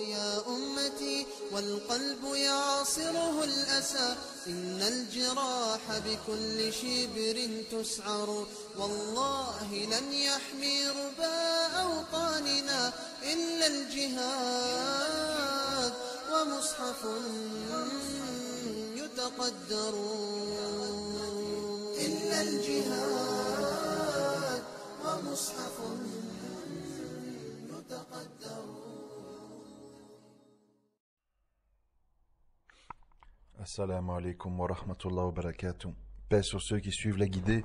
يا أمتي والقلب يعصره الأسى إن الجراح بكل شبر تسعر والله لن يحمي ربا أوطاننا إلا الجهاد ومصحف يتقدرون الجهاد Assalamu alaikum wa rahmatullah wa barakatuh. Paix sur ceux qui suivent la guidée.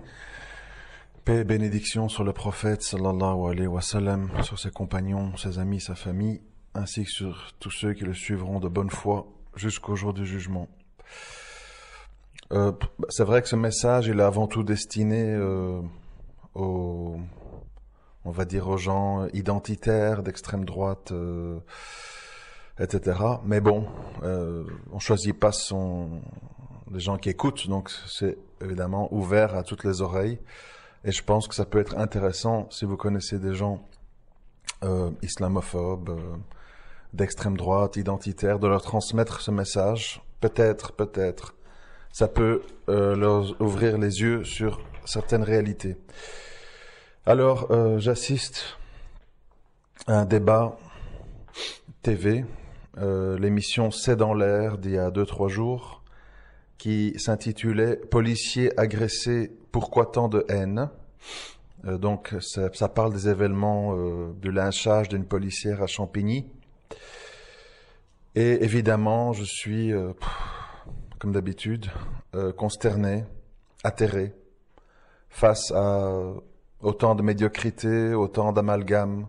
Paix et bénédiction sur le prophète sallallahu alaihi wa sallam, sur ses compagnons, ses amis, sa famille, ainsi que sur tous ceux qui le suivront de bonne foi jusqu'au jour du jugement. Euh, bah, c'est vrai que ce message, il est avant tout destiné euh, aux, on va dire aux gens identitaires d'extrême droite, euh, etc. Mais bon, on choisit pas son, les gens qui écoutent, donc c'est évidemment ouvert à toutes les oreilles. Et je pense que ça peut être intéressant si vous connaissez des gens islamophobes, d'extrême droite, identitaires, de leur transmettre ce message. Peut-être, peut-être ça peut euh, leur ouvrir les yeux sur certaines réalités. Alors, euh, j'assiste à un débat TV, euh, l'émission C'est dans l'air d'il y a 2-3 jours, qui s'intitulait Policiers agressés, pourquoi tant de haine donc ça, parle des événements du lynchage d'une policière à Champigny. Et évidemment, je suis d'habitude, euh, consterné, atterré, face à autant de médiocrité, autant d'amalgames,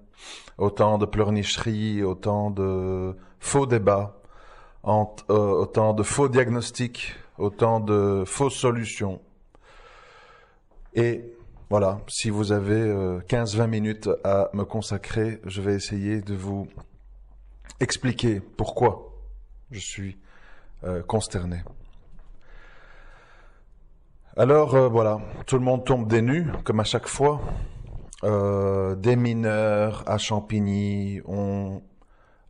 autant de pleurnicheries, autant de faux débats, euh, autant de faux diagnostics, autant de fausses solutions. Et voilà, si vous avez 15-20 euh, minutes à me consacrer, je vais essayer de vous expliquer pourquoi je suis consterné. Alors euh, voilà, tout le monde tombe des nus, comme à chaque fois. Euh, des mineurs à Champigny ont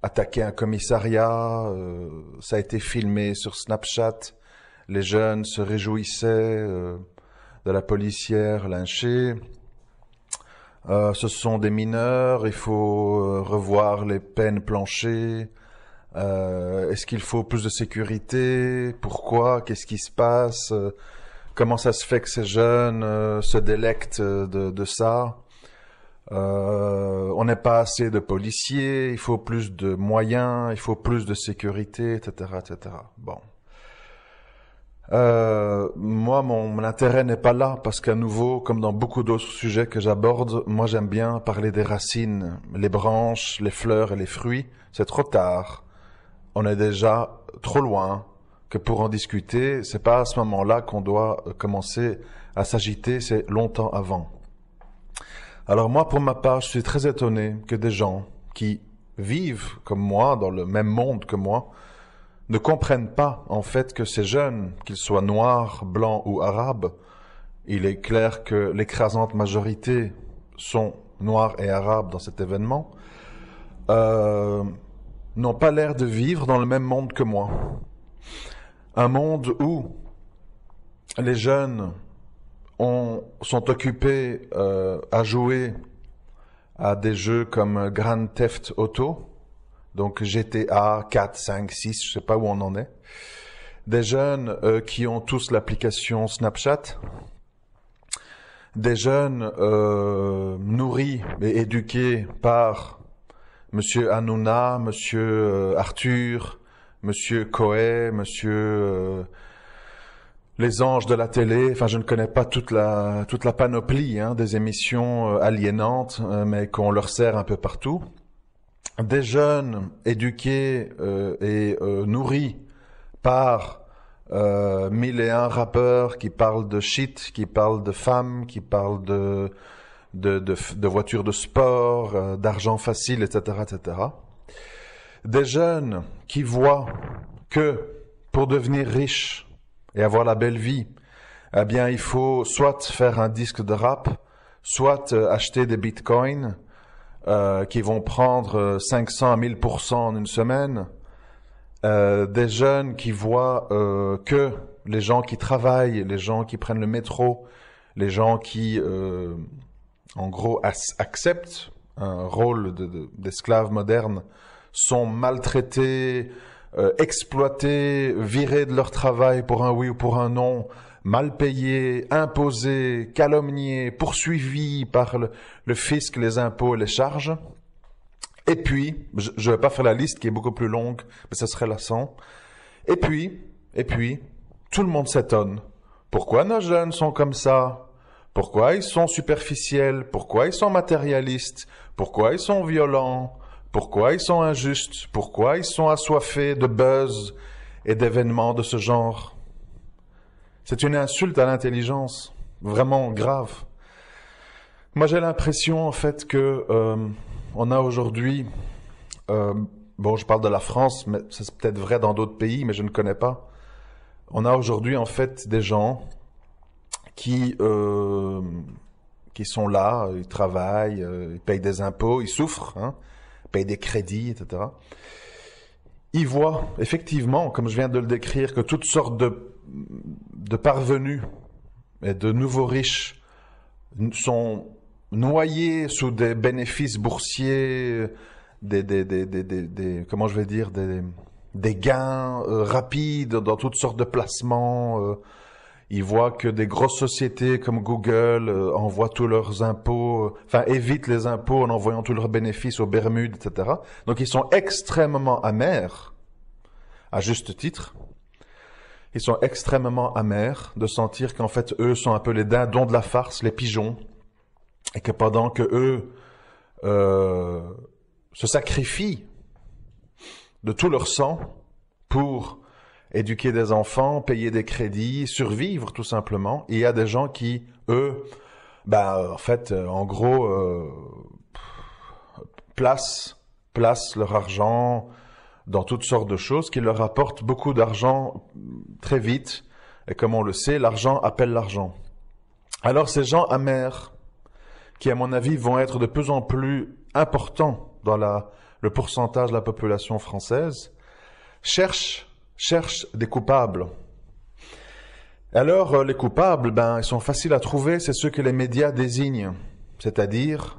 attaqué un commissariat, euh, ça a été filmé sur Snapchat, les jeunes se réjouissaient de la policière lynchée. ce sont des mineurs, il faut revoir les peines planchées. Est-ce qu'il faut plus de sécurité Pourquoi Qu'est-ce qui se passe comment ça se fait que ces jeunes euh, se délectent euh, de, ça. Euh, on n'est pas assez de policiers, il faut plus de moyens, il faut plus de sécurité, etc., etc. Bon. moi, mon intérêt n'est pas là parce qu'à nouveau, comme dans beaucoup d'autres sujets que j'aborde, moi j'aime bien parler des racines, les branches, les fleurs et les fruits. C'est trop tard. On est déjà trop loin que pour en discuter, c'est pas à ce moment-là qu'on doit euh, commencer à s'agiter, c'est longtemps avant. Alors moi, pour ma part, je suis très étonné que des gens qui vivent comme moi, dans le même monde que moi, ne comprennent pas en fait que ces jeunes, qu'ils soient noirs, blancs ou arabes, il est clair que l'écrasante majorité sont noirs et arabes dans cet événement, euh, n'ont pas l'air de vivre dans le même monde que moi. Un monde où les jeunes sont occupés euh, à jouer à des jeux comme Grand Theft Auto, donc GTA 4, 5, 6, je sais pas où on en est. Des jeunes euh, qui ont tous l'application Snapchat. Des jeunes euh, nourris et éduqués par Monsieur Hanouna, Monsieur Arthur, Monsieur Coe, Monsieur euh, les anges de la télé. Enfin, je ne connais pas toute la toute la panoplie hein, des émissions euh, aliénantes, euh, mais qu'on leur sert un peu partout. Des jeunes éduqués et nourris par mille et un rappeurs qui parlent de shit, qui parlent de femmes, qui parlent de de, de voitures de sport, d'argent facile, etc., etc. Des jeunes qui voient que pour devenir riche et avoir la belle vie, eh bien, il faut soit faire un disque de rap, soit euh, acheter des bitcoins euh, qui vont prendre 500 euh, à 1000 en une semaine. des jeunes qui voient que les gens qui travaillent, les gens qui prennent le métro, les gens qui, en gros, acceptent un rôle d'esclave moderne sont maltraités, euh, exploités, virés de leur travail pour un oui ou pour un non, mal payés, imposés, calomniés, poursuivis par le, fisc, les impôts et les charges. Et puis, je ne vais pas faire la liste qui est beaucoup plus longue, mais ce serait lassant. Et puis, et puis, tout le monde s'étonne. Pourquoi nos jeunes sont comme ça Pourquoi ils sont superficiels Pourquoi ils sont matérialistes Pourquoi ils sont violents pourquoi ils sont injustes Pourquoi ils sont assoiffés de buzz et d'événements de ce genre C'est une insulte à l'intelligence, vraiment grave. Moi, j'ai l'impression en fait que euh, on a aujourd'hui, euh, bon, je parle de la France, mais c'est peut-être vrai dans d'autres pays, mais je ne connais pas. On a aujourd'hui en fait des gens qui euh, qui sont là, ils travaillent, ils payent des impôts, ils souffrent. Hein, payer des crédits, etc. Ils voient effectivement, comme je viens de le décrire, que toutes sortes de, de parvenus et de nouveaux riches sont noyés sous des bénéfices boursiers, des, comment je vais dire, des, gains euh, rapides dans toutes sortes de placements. Euh, ils voient que des grosses sociétés comme Google euh, envoient tous leurs impôts, euh, enfin évitent les impôts en envoyant tous leurs bénéfices aux Bermudes, etc. Donc ils sont extrêmement amers, à juste titre. Ils sont extrêmement amers de sentir qu'en fait eux sont un peu les dindons de la farce, les pigeons, et que pendant que eux euh, se sacrifient de tout leur sang pour éduquer des enfants, payer des crédits, survivre tout simplement. il y a des gens qui, eux, bah, euh, en fait, euh, en gros, euh, placent, leur argent dans toutes sortes de choses qui leur apportent beaucoup d'argent très vite. Et comme on le sait, l'argent appelle l'argent. Alors ces gens amers, qui à mon avis vont être de plus en plus importants dans la, le pourcentage de la population française, cherchent cherchent des coupables. Alors, euh, les coupables, ben, ils sont faciles à trouver, c'est ceux que les médias désignent, c'est-à-dire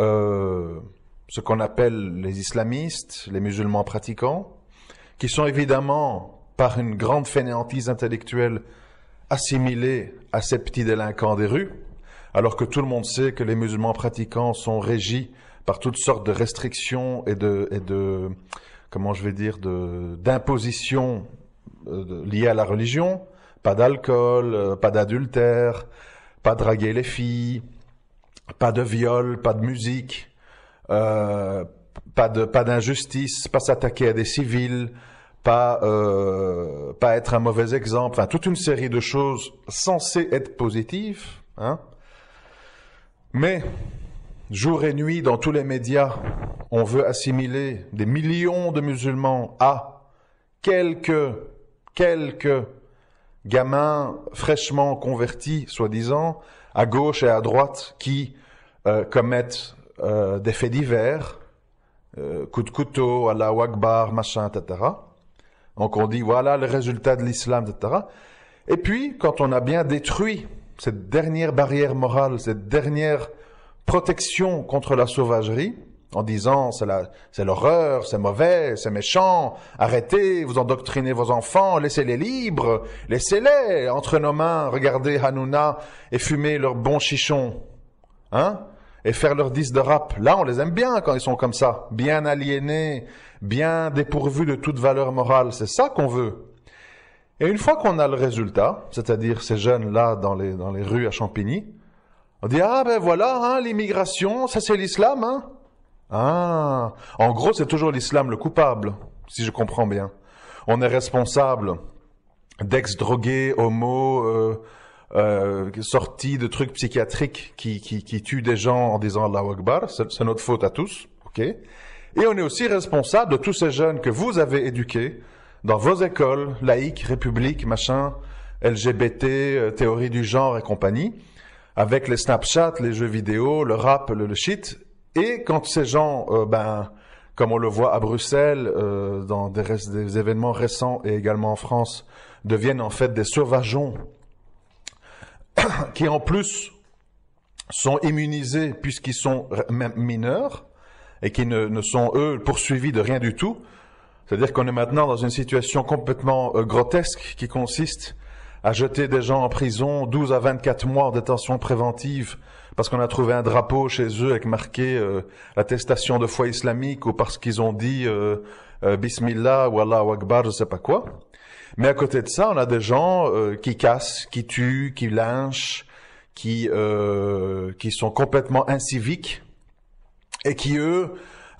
euh, ce qu'on appelle les islamistes, les musulmans pratiquants, qui sont évidemment, par une grande fainéantise intellectuelle, assimilés à ces petits délinquants des rues, alors que tout le monde sait que les musulmans pratiquants sont régis par toutes sortes de restrictions et de, comment je vais dire, de d'imposition euh, liée à la religion. Pas d'alcool, euh, pas d'adultère, pas draguer les filles, pas de viol, pas de musique, euh, pas de pas d'injustice, pas s'attaquer à des civils, pas pas être un mauvais exemple, enfin toute une série de choses censées être positives, hein. Mais jour et nuit dans tous les médias, on veut assimiler des millions de musulmans à quelques, quelques gamins fraîchement convertis, soi-disant, à gauche et à droite, qui euh, commettent euh, des faits divers, euh, de couteau, la Akbar, machin, etc. Donc on dit, voilà le résultat de l'islam, etc. Et puis, quand on a bien détruit cette dernière barrière morale, cette dernière protection contre la sauvagerie en disant c'est l'horreur, c'est mauvais, c'est méchant, arrêtez, vous endoctrinez vos enfants, laissez-les libres, laissez-les entre nos mains, regardez Hanouna et fumer leurs bons chichons, hein, et faire leurs disques de rap. Là, on les aime bien quand ils sont comme ça, bien aliénés, bien dépourvus de toute valeur morale, c'est ça qu'on veut. Et une fois qu'on a le résultat, c'est-à-dire ces jeunes-là dans les, dans les rues à Champigny, on dit ah ben voilà hein, l'immigration, ça c'est l'islam hein. Ah, en gros c'est toujours l'islam le coupable, si je comprends bien. On est responsable d'ex-drogués, homo, euh, euh sortis de trucs psychiatriques qui, qui, tuent des gens en disant Allahu Akbar, c'est notre faute à tous, ok. Et on est aussi responsable de tous ces jeunes que vous avez éduqués dans vos écoles laïques, républiques, machin, LGBT, euh, théorie du genre et compagnie avec les Snapchat, les jeux vidéo, le rap, le, shit. Et quand ces gens, euh, ben, comme on le voit à Bruxelles, euh, dans des, des, événements récents et également en France, deviennent en fait des sauvageons qui en plus sont immunisés puisqu'ils sont même mineurs et qui ne, sont eux poursuivis de rien du tout. C'est-à-dire qu'on est maintenant dans une situation complètement euh, grotesque qui consiste à jeter des gens en prison 12 à 24 mois en détention préventive parce qu'on a trouvé un drapeau chez eux avec marqué l'attestation euh, de foi islamique ou parce qu'ils ont dit euh, euh, Bismillah ou Allah ou Akbar, je sais pas quoi. Mais à côté de ça, on a des gens qui cassent, qui tuent, qui lynchent, qui qui sont complètement inciviques et qui eux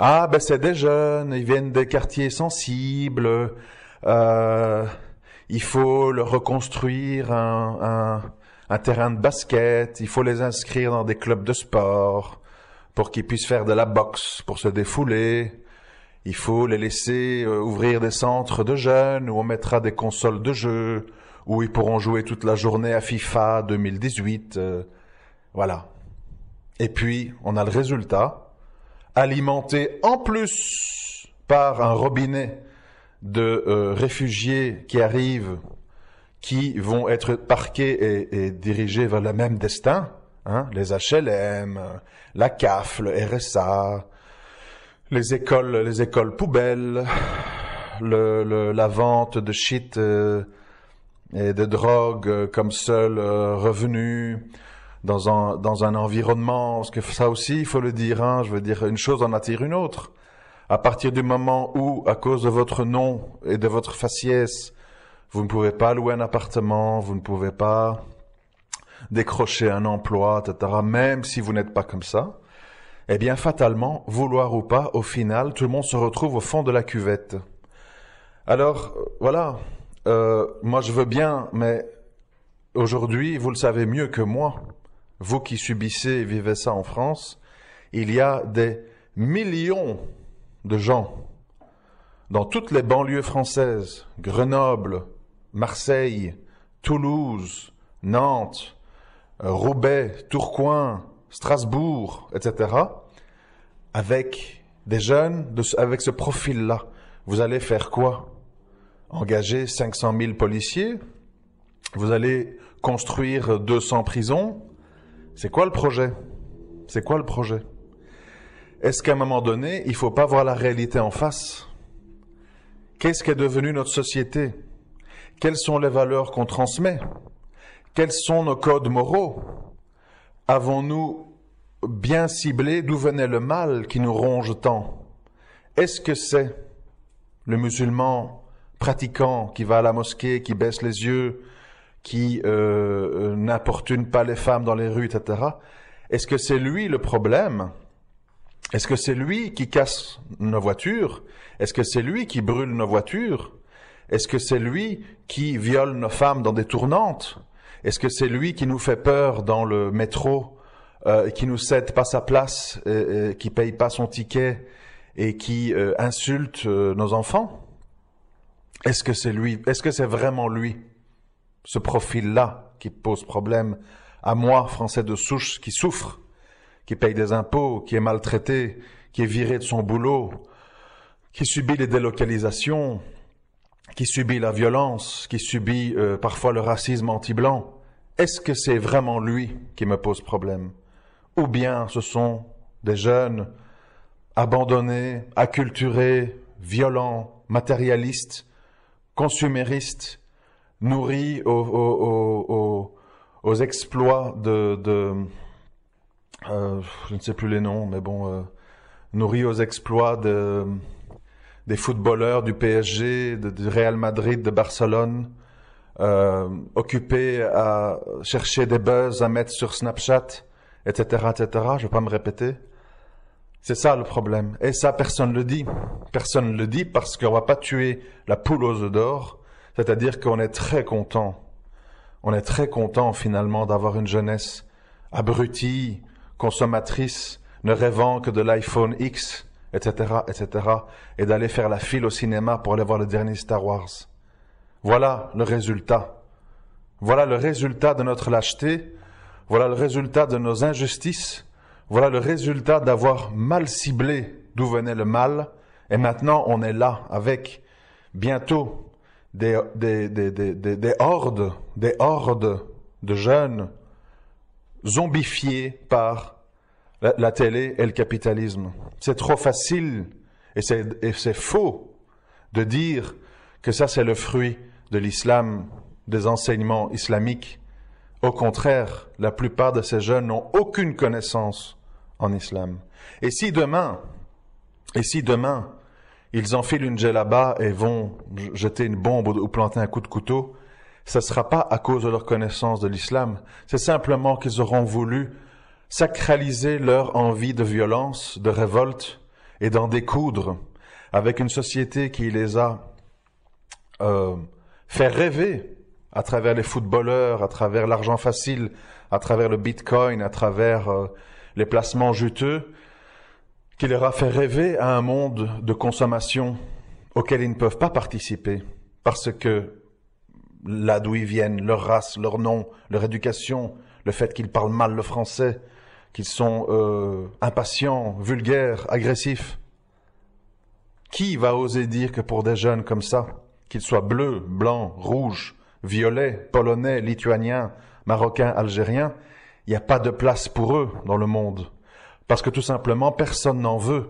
ah ben c'est des jeunes, ils viennent des quartiers sensibles il faut leur reconstruire un, terrain de basket, il faut les inscrire dans des clubs de sport pour qu'ils puissent faire de la boxe, pour se défouler. Il faut les laisser euh, ouvrir des centres de jeunes où on mettra des consoles de jeux, où ils pourront jouer toute la journée à FIFA 2018. Euh, voilà. Et puis, on a le résultat, alimenté en plus par un robinet de euh, réfugiés qui arrivent, qui vont être parqués et, dirigés vers le même destin, hein, les HLM, la CAF, le RSA, les écoles, les écoles poubelles, la vente de shit euh, et de drogue euh, comme seul revenu, dans un, dans un environnement, parce que ça aussi, il faut le dire, hein, je veux dire, une chose en attire une autre. À partir du moment où, à cause de votre nom et de votre faciès, vous ne pouvez pas louer un appartement, vous ne pouvez pas décrocher un emploi, etc., même si vous n'êtes pas comme ça, eh bien fatalement, vouloir ou pas, au final, tout le monde se retrouve au fond de la cuvette. Alors, voilà, euh, moi je veux bien, mais aujourd'hui, vous le savez mieux que moi, vous qui subissez et vivez ça en France, il y a des millions de gens dans toutes les banlieues françaises, Grenoble, Marseille, Toulouse, Nantes, euh, Roubaix, Tourcoing, Strasbourg, etc., avec des jeunes avec ce profil-là, vous allez faire quoi Engager 500 000 policiers Vous allez construire 200 prisons C'est quoi le projet C'est quoi le projet est-ce qu'à un moment donné, il ne faut pas voir la réalité en face Qu'est-ce qu'est devenu notre société Quelles sont les valeurs qu'on transmet Quels sont nos codes moraux Avons-nous bien ciblé d'où venait le mal qui nous ronge tant Est-ce que c'est le musulman pratiquant qui va à la mosquée, qui baisse les yeux, qui euh, euh n'importune pas les femmes dans les rues, etc. Est-ce que c'est lui le problème est-ce que c'est lui qui casse nos voitures Est-ce que c'est lui qui brûle nos voitures Est-ce que c'est lui qui viole nos femmes dans des tournantes Est-ce que c'est lui qui nous fait peur dans le métro, euh, qui nous cède pas sa place, euh, qui paye pas son ticket et qui euh, insulte euh, nos enfants Est-ce que c'est lui Est-ce que c'est vraiment lui, ce profil-là, qui pose problème à moi, français de souche, qui souffre qui paye des impôts, qui est maltraité, qui est viré de son boulot, qui subit les délocalisations, qui subit la violence, qui subit euh, parfois le racisme anti-blanc, est-ce que c'est vraiment lui qui me pose problème Ou bien ce sont des jeunes abandonnés, acculturés, violents, matérialistes, consuméristes, nourris aux, exploits de euh, je ne sais plus les noms, mais bon, euh, nourri aux exploits de, des footballeurs du PSG, de, du Real Madrid, de Barcelone, euh, occupés à chercher des buzz à mettre sur Snapchat, etc., etc. Je ne vais pas me répéter. C'est ça le problème. Et ça, personne le dit. Personne ne le dit parce qu'on ne va pas tuer la poule aux œufs d'or. C'est-à-dire qu'on est très content. On est très content finalement d'avoir une jeunesse abrutie, consommatrice, ne rêvant que de l'iPhone X, etc., etc., et d'aller faire la file au cinéma pour aller voir le dernier Star Wars. Voilà le résultat. Voilà le résultat de notre lâcheté, voilà le résultat de nos injustices, voilà le résultat d'avoir mal ciblé d'où venait le mal, et maintenant on est là avec bientôt des, des, des, des hordes, des hordes de jeunes zombifiés par la, télé et le capitalisme. C'est trop facile et c'est faux de dire que ça c'est le fruit de l'islam, des enseignements islamiques. Au contraire, la plupart de ces jeunes n'ont aucune connaissance en islam. Et si demain, et si demain, ils enfilent une là et vont jeter une bombe ou planter un coup de couteau, ce ne sera pas à cause de leur connaissance de l'islam, c'est simplement qu'ils auront voulu sacraliser leur envie de violence, de révolte, et d'en découdre avec une société qui les a euh, fait rêver à travers les footballeurs, à travers l'argent facile, à travers le bitcoin, à travers euh, les placements juteux, qui leur a fait rêver à un monde de consommation auquel ils ne peuvent pas participer parce que là d'où ils viennent, leur race, leur nom, leur éducation, le fait qu'ils parlent mal le français, qu'ils sont euh, impatients, vulgaires, agressifs. Qui va oser dire que pour des jeunes comme ça, qu'ils soient bleus, blancs, rouges, violets, polonais, lituaniens, marocains, algériens, il n'y a pas de place pour eux dans le monde Parce que tout simplement, personne n'en veut.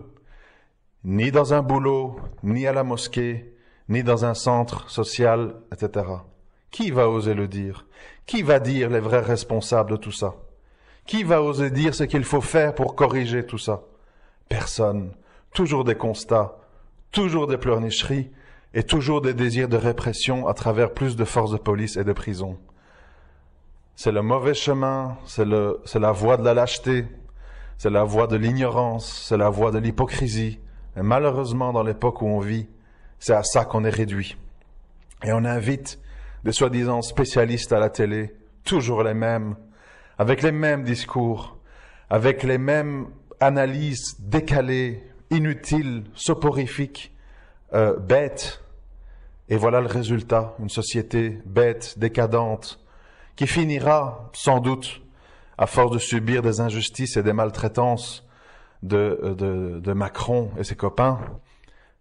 Ni dans un boulot, ni à la mosquée, ni dans un centre social, etc. Qui va oser le dire Qui va dire les vrais responsables de tout ça Qui va oser dire ce qu'il faut faire pour corriger tout ça Personne. Toujours des constats, toujours des pleurnicheries et toujours des désirs de répression à travers plus de forces de police et de prison. C'est le mauvais chemin, c'est la voie de la lâcheté, c'est la voie de l'ignorance, c'est la voie de l'hypocrisie. Et malheureusement, dans l'époque où on vit, c'est à ça qu'on est réduit. Et on invite des soi-disant spécialistes à la télé, toujours les mêmes, avec les mêmes discours, avec les mêmes analyses décalées, inutiles, soporifiques, euh, bêtes. Et voilà le résultat, une société bête, décadente, qui finira sans doute, à force de subir des injustices et des maltraitances de, euh, de, de Macron et ses copains,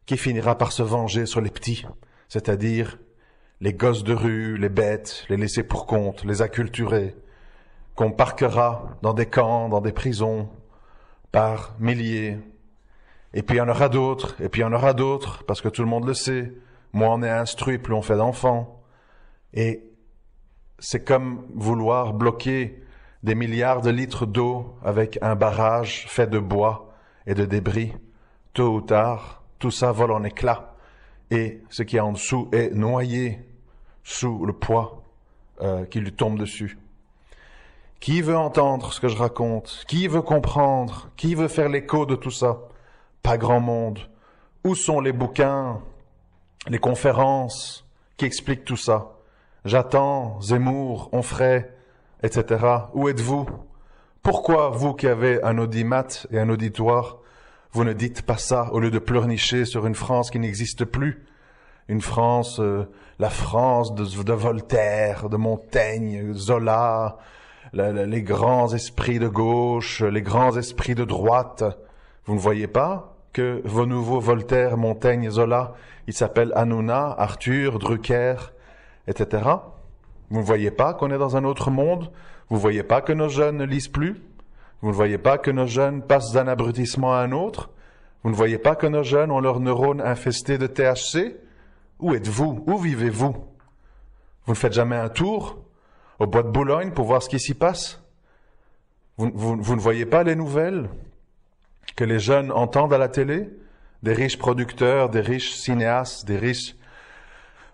qui finira par se venger sur les petits, c'est-à-dire les gosses de rue, les bêtes, les laisser pour compte, les acculturer, qu'on parquera dans des camps, dans des prisons, par milliers. Et puis il y en aura d'autres, et puis il y en aura d'autres, parce que tout le monde le sait, moins on est instruit, plus on fait d'enfants. Et c'est comme vouloir bloquer des milliards de litres d'eau avec un barrage fait de bois et de débris. Tôt ou tard, tout ça vole en éclats et ce qui est en dessous est noyé sous le poids euh, qui lui tombe dessus. Qui veut entendre ce que je raconte Qui veut comprendre Qui veut faire l'écho de tout ça Pas grand monde. Où sont les bouquins, les conférences qui expliquent tout ça J'attends, Zemmour, Onfray, etc. Où êtes-vous Pourquoi vous qui avez un audimat et un auditoire, vous ne dites pas ça au lieu de pleurnicher sur une France qui n'existe plus une France, euh, la France de, Voltaire, de Montaigne, Zola, les grands esprits de gauche, les grands esprits de droite. Vous ne voyez pas que vos nouveaux Voltaire, Montaigne, Zola, ils s'appellent Hanouna, Arthur, Drucker, etc. Vous ne voyez pas qu'on est dans un autre monde Vous ne voyez pas que nos jeunes ne lisent plus Vous ne voyez pas que nos jeunes passent d'un abrutissement à un autre Vous ne voyez pas que nos jeunes ont leurs neurones infestés de THC où êtes-vous Où vivez-vous Vous ne faites jamais un tour au bois de Boulogne pour voir ce qui s'y passe vous, ne voyez pas les nouvelles que les jeunes entendent à la télé Des riches producteurs, des riches cinéastes, des riches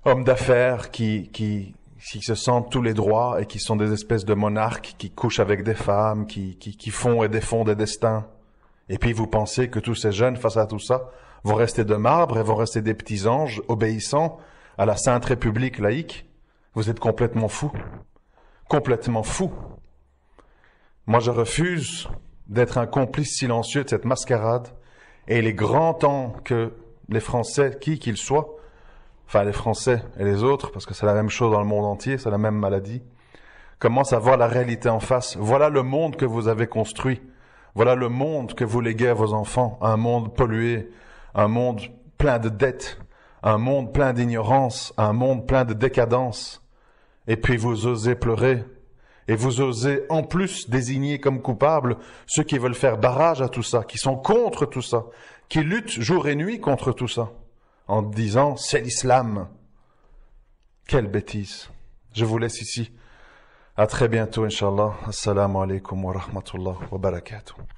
hommes d'affaires qui, qui, qui se sentent tous les droits et qui sont des espèces de monarques qui couchent avec des femmes, qui, qui, qui font et défont des destins. Et puis vous pensez que tous ces jeunes, face à tout ça, vous restez de marbre et vous restez des petits anges obéissants à la Sainte République laïque. Vous êtes complètement fous. Complètement fous. Moi, je refuse d'être un complice silencieux de cette mascarade. Et il est grand temps que les Français, qui qu'ils soient, enfin les Français et les autres, parce que c'est la même chose dans le monde entier, c'est la même maladie, commencent à voir la réalité en face. Voilà le monde que vous avez construit. Voilà le monde que vous léguez à vos enfants, un monde pollué, un monde plein de dettes, un monde plein d'ignorance, un monde plein de décadence. Et puis vous osez pleurer, et vous osez en plus désigner comme coupables ceux qui veulent faire barrage à tout ça, qui sont contre tout ça, qui luttent jour et nuit contre tout ça, en disant c'est l'islam. Quelle bêtise. Je vous laisse ici. À très bientôt, Inch'Allah. Assalamu alaikum wa rahmatullah wa barakatuh.